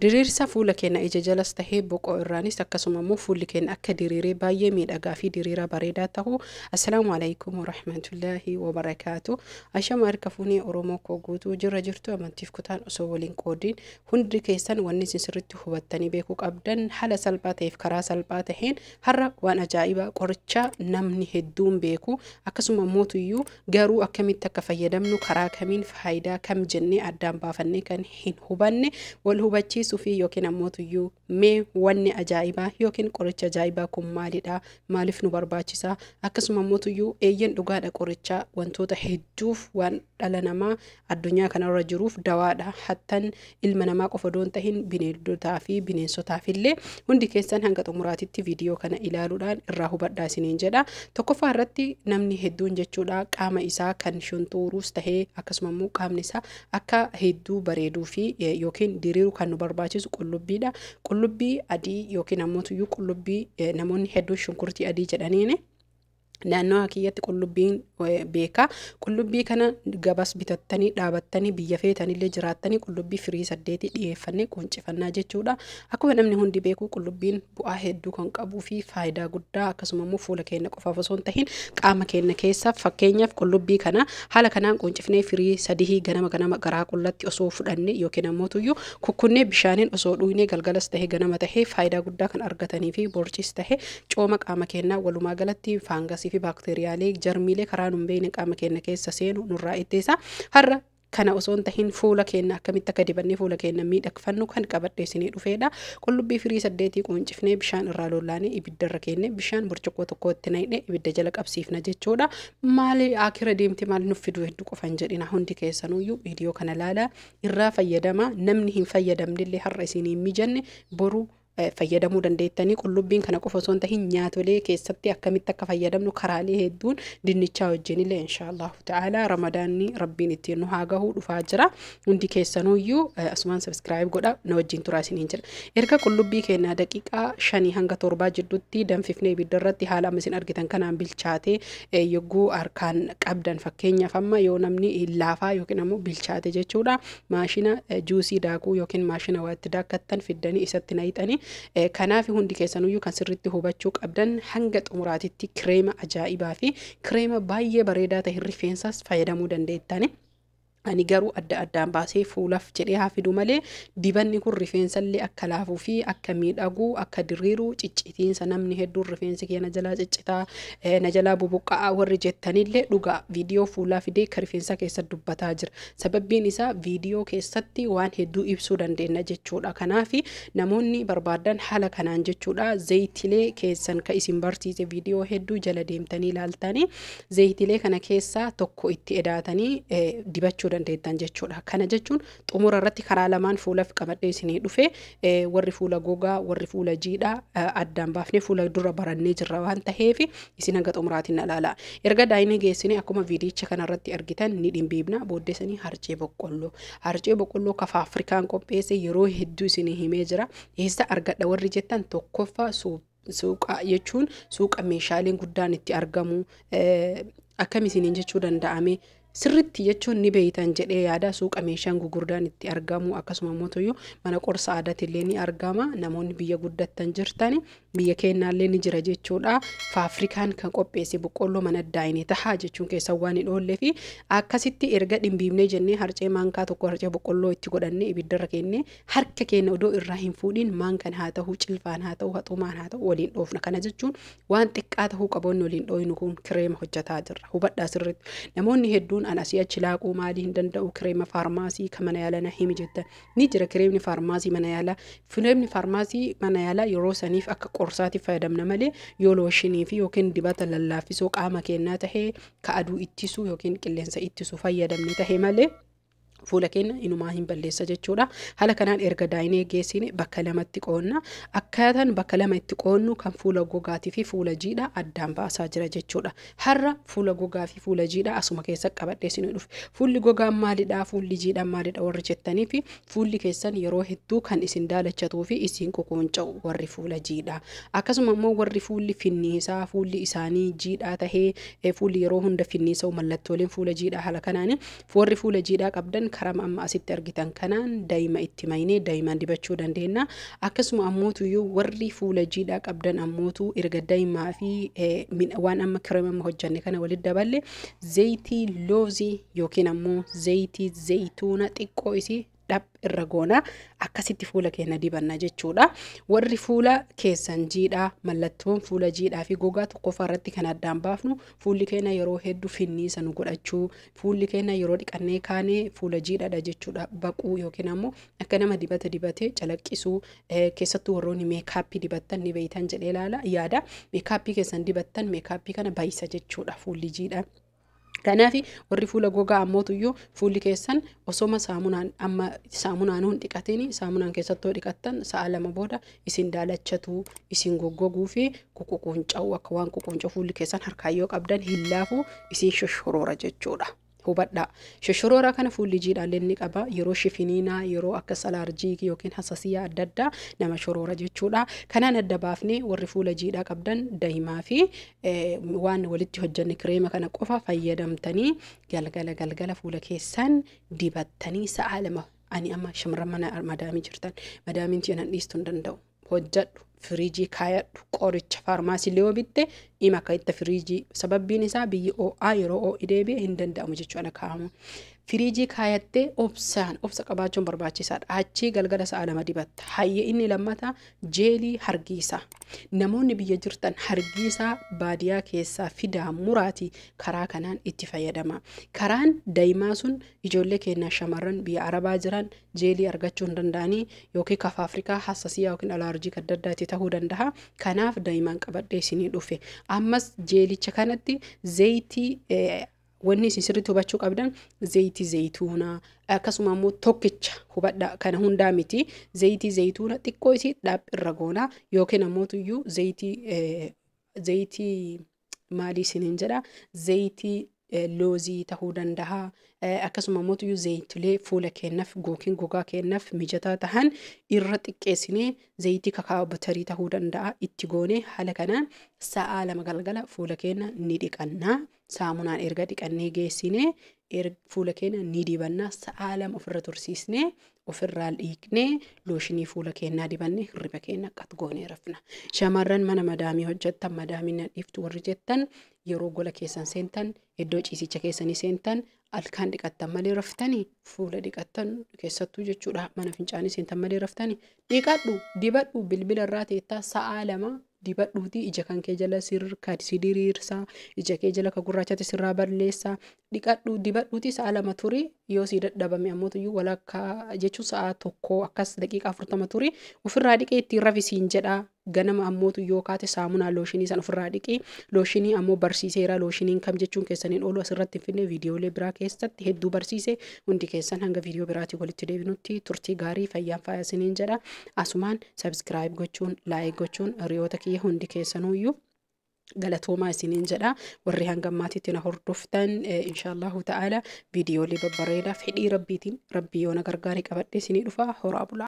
diriirsa fuula keenya ija jalas tahee boqoo irraanis akkasuma immoo fuulli keenya akka diriiree baay'ee miidhagaa fi diriira bareedaa ta'u assalaamu alaikum warahmatullaahi wabarakaatu ashama harka fuunee oromoo koo guutuu jirra jirtu amantiif kutaan osoo waliin qoodiin hundi keessan wanni isin sirritti hubattanii beekuu qabdan haala salphaa ta'eef karaa salphaa taheen har'a waan ajaa'ibaa qoricha namni hedduun beeku akkasuma mootuyyuu garuu akkamitti akka fayyadamnu karaa kamiin faayidaa kam jennee addaan baafannee kan hin hubanne wal barsiisuufi yookiin iyyuu mee wanni ajaa'ibaa yookiin qoricha ajaa'ibaa kun maalidha maaliif nu barbaachisa akkasuma ammootuyyu eeyyan dhugaadha qorichaa wantoota hedduuf waan dhala namaa addunyaa kanarra jiruuf dawaadha hattan ilma namaa qofa doon tahin bineeldotaa fi bineensotaaf illee hundi keessan hanga xumuraatitti vidiyoo kana ilaaluudhaan irraa hubadhaa isiniin jedha tokkoffaa irratti namni hedduun jechuudha qaama isaa kan shuntuuruus tahee akkasuma immoo qaamni isaa akka hedduu bareeduu fi e, yookiin diriiru kan nu barbaachisa. barbaachisu qullubbiidha qullubbii adii yookiin ammootuyyuu qullubbii eh, namoonni hedduu shunkurtii adii jedhaniini naannoo akiyyatti qullubbiin beekaa qullubbii kana gabas bitattanii dhaabattanii biyya feetanillee jiraattanii qullubbii firii saddeetii dhiyeeffannee quncifannaa jechuudha akkuma namni hundi beeku qullubbiin bu'aa hedduu kan qabuu fi faayidaa guddaa akkasumammoo fuula keenya qofaaf osoo hin tahin qaama keenya keessaaf fakkeenyaaf qullubbii kana haala kanaan quncifnee firii sadii ganama ganama garaa qullatti osoo fudhanne yookiin ammoo tuyyu kukkunne bishaaniin osoo dhuyne galgalas tahee ganama tahee faayidaa guddaa kan argatanii fi borchis tahee cooma qaama keenyaa kaanuun beekne qaama keenya keessa seenu nurraa ittisa har'a kana osoon tahin fuula keenya akkamitti akka dibanne fuula keenya miidhagfannu kan qabadhee sinii dhufeedha. Qullubbii firii saddeetii quncifnee bishaan irraa lollaanee ibidda irra keenne bishaan burcuqqoo tokkotti naidhe ibidda jala qabsiifna jechuudha. Maali akira deemte maali nuffi fiduu hedduu qofan jedhina hundi keessanuyyuu viidiyoo kana laala irraa fayyadama namni hin fayyadamnillee har'a isinii mijanne boruu. fayyadamuu dandeettanii qullubbiin kana qofa osoo hin ta'in nyaatolee keessatti akkamitti akka fayyadamnu karaalee hedduun dinnichaa wajjin wajjinillee inshaallahu ta'ala ramadaanni rabbiin ittiin nu haa gahuu dhufaa jira hundi keessanuu iyyuu asumaan sabskiraayib godha na wajjiin turaa isiniin jira erga qullubbii keenya daqiiqaa shanii hanga torbaa jidduutti danfifnee ibidda irratti haala amasiin argitan kanaan bilchaatee yogguu harkaan qabdan fakkeenyaaf amma yoo namni laafaa yookiin ammoo bilchaate jechuudha maashina juusii daakuu yookiin maashina waatti daakkattan fiddanii isatti na Eh, kanaaf hundi keessanuyyuu kan sirritti hubachuu qabdan hanga xumuraatitti kireema ajaa'ibaa fi kireema baay'ee bareedaa ta'e rifeensas fayyadamuu dandeettani. ani garuu adda addaan baasee fuulaaf jedhee haa fidu malee dibanni kun rifeensallee akka laafuu fi akka miidhaguu akka diriiruu ciccitiinsa namni hedduun rifeensi kee na jalaa ciccitaa eh, na jalaa bubuqqa'aa warri jettanillee dhugaa viidiyoo fuulaa fidee akka keessatti dubbataa jira sababbiin isaa viidiyoo keessatti waan hedduu ibsuu dandeenya jechuudha kanaaf namoonni barbaadan haala kanaan jechuudha zayitilee keessan ka isin barsiise viidiyoo hedduu jala deemtanii ilaaltanii zayitilee kana keessaa tokko itti edaatanii eh, dibachuu dandeettan jechuudha. Kana jechuun xumura irratti karaa lamaan fuulaaf qabadhee isinii dhufee warri fuula gogaa warri fuula jiidhaa addaan baafnee fuula dura barannee jirra waan ta'eef isin hanga xumuraatiin alaala'a. Erga daa'imni geessinee akkuma kana irratti argitan ni dhimbiibna booddeesanii harcee boqqolloo. Harcee boqqolloo kafaa Afrikaan qopheesse yeroo hedduu isinii himee jira. Eessa argadha warri jettan tokkoffaa suuqaa jechuun suuqa meeshaaleen guddaan itti argamu akkam isiniin jechuu danda'ame sirritti jechuun ni beeytan jedhee yaada suuqa meeshaan gurgurdaan itti argamu akkasuma mootoyyoo mana qorsa illee ni argama namoonni biyya guddattan jirtan biyya keennaallee ni jira jechuudha faafrikaan kan qopheesse boqqolloo mana daa'inee tahaa jechuun keessaa waan hin oollee fi akkasitti erga dhimbiibnee jennee harcee mankaa tokko harcee boqqolloo itti godhannee ibiddarra keennee harka keenya odoo irraa hin fuudhiin maan kan haa ta'u cilfaan haa ta'u haxumaan haa ta'u waliin dhoofna kana jechuun waan xiqqaa ta'uu qaboonni waliin dhooyinu kun kireema hojjataa kun an asi'achi laaquu maalii hin danda'u kireema faarmaasii kan mana yaalaa na himi jetta ni jira kireemni faarmaasii mana yaalaa kireemni faarmaasii mana yaalaa yeroo saniif akka qorsaatti fayyadamna malee yoo looshinii fi yookiin dibata lallaafisoo qaama kennaa tahee ka aduu ittisuu yookiin qilleensa ittisuu fayyadamne tahee malee. fuula keenna inumaa hin balleessa jechuudha haala kanaan erga daayinee geessine bakka lamatti qoonna akkaataan bakka lama itti qoonnu kan fuula gogaatii fuula jiidhaa addaan baasaa jira jechuudha har'a fuula gogaa fuula jiidhaa asuma keessatti qabadhee isin fuulli gogaan maalidha? fuulli jiidhaan maalidha warri keessan yeroo hedduu kan isin isin warri fuula jiidhaa warri fuulli finniisaa fuulli isaanii jiidhaa tahee fuulli yeroo hunda finniisaa mallattooleen fuula jiidhaa haala kanaan warri fuula jiidhaa qabdan karam amma asitti argitan kanaan daa'ima itti maynee daa'imaan dibachuu dandeenya. Akkasuma ammootu ammootuyyuu warri fuula jiidhaa qabdan ammootu erga daa'imaa fi waan amma kireem amma hojjanne kana walitti daballe zayitii loozii yookiin ammoo zayitii zayituuna xiqqoo isii dhab irra goonaa akkasitti fuula keenya dibanna jechuudha warri fuula keessan jiidhaa mallattoon fuula jiidhaa fi gogaa tokkoffaa irratti kan addaan baafnu fuulli keenya yeroo hedduu finniisa nu godhachuu fuulli keenya yeroo dhiqannee kaanee fuula jiidhadha jechuudha baquu yookiin ammoo akka nama dibata dibatee calaqqisuu keessattuu warroonni meekaappii dibattan ni beeytan jedhee ilaala yaada meekaappii keessan dibattan meekaappii kana baay'isa jechuudha fuulli jiidhaa. kanaafi warri fuula gogaa ammootuyyuu fuulli keessan osoma saamunaan amma saamunaan hin dhiqatiin saamunaan keessattuu dhiqattan sa'a lama booda isin daalachatu isin goggoguu fi kuququunca'uu akka waan kuquunca'u fuulli keessan harkaayyoo qabdan hin laafuu isin shoshoroora jechuudha. hubadha shosshoroora kana fuulli jiidhaan inni qaba yeroo shifiniinaa yeroo akka salaarjii yookiin hasasiyaa adda addaa nama shoroora jechuudha kanaan adda baafne warri fuula jiidhaa qabdan daa'imaa fi waan walitti hojjanne kireema kana qofa fayyadamtanii galgala galgala fuula keessan dibattanii sa'aa lama ani amma shamarran mana madaamii jirtan madaamiin jiran dhiistuu hin danda'u hojjadhu firiijii kaayadhu qoricha faarmaasii yoo bitte dhima akka itti firiijii sababbiin isaa biyyi o'aa yeroo o'ii deebi'e hin danda'amu jechuudha kaa'amu. Firiijii kaayattee obsaan obsa qabaachuun barbaachisaadha. Achii galgala sa'a lama dibatta. Hayye inni lammata jeelii hargiisa Namoonni biyya jirtan hargiisaa baadiyaa keessaa fidaa muraati karaa kanaan itti fayyadama. Karaan daa'imaa sun ijoollee kennaa shamarran biyya arabaa jiran jeelii argachuu hin danda'anii yookiin kafa Afrikaa hassasii yookiin alaarjii adda addaati ta'uu danda'a. Kanaaf daa'imaan qabadhee isinii dhufe. ammas jeelicha kanatti zayitii e, wanni isin sirriitti hubachuu qabdan zayitii zayituunaa akkasuma tokkicha hubadha kana hundaa miti zayitii zayituuna xiqqoo isii irra goonaa yookiin ammootuyyuu zayitii e, zayitii maalii isiniin jedhaa zayitii loozii ta'uu danda'a akkasuma mootuu zayitilee fuula keenyaaf gookiin gogaa keenyaaf mijataa ta'an irra xiqqeessinee zayitii kakaa'oo batarii ta'uu danda'a itti goonee haala kanaan sa'aa lama galgala fuula keenya ni dhiqannaa saamunaan erga dhiqannee geessinee fuula keenya ni dibannaa sa'aa lama ofirra tursiisnee ofirraa dhiiqnee looshinii fuula keenyaa dibannee hirriba keenya qat goonee rafna. Shamarran mana madaamii hojjettan madaamii nadhiiftu warri jettan yeroo gola keessan seentan iddoo ciisicha keessanii seentan alkaan dhiqattan malee raftani fuula dhiqattan keessattuu jechuudha mana fincaanii seentan malee raftanii dhiqadhu dibadhu bilbila irraa teettaa sa'aa lama dibadhuuti ija kan kee jala sirkaa sidiiriirsaa ija kee jala ka gurraachatti sirraa dhiqadhu dibadhuuti sa'a lama turi yoo sii dadhabame ammotuyyuu walakkaa jechuun sa'a tokkoo akkas daqiiqaa afurtama turi ofirraa dhiqee ittiin rafisiin jedha ganama ammootu yoo saamunaa looshinii san ofirraa dhiqee looshinii ammoo barsiiseera looshinii kam jechuun keessaniin oolu asirratti hin finne viidiyoolee biraa keessatti hedduu barsiise hundi keessan hanga walitti turtii gaarii fayyaan asumaan gochuun gochuun hundi galatoomaa isiniin jedha warri hangammaatitti na hordoftan inshaallahu ta'ala viidiyoolee babbareedaaf hidhii rabbiitiin rabbii yoona gargaarii qabadhe isinii dhufa horaa bulaa.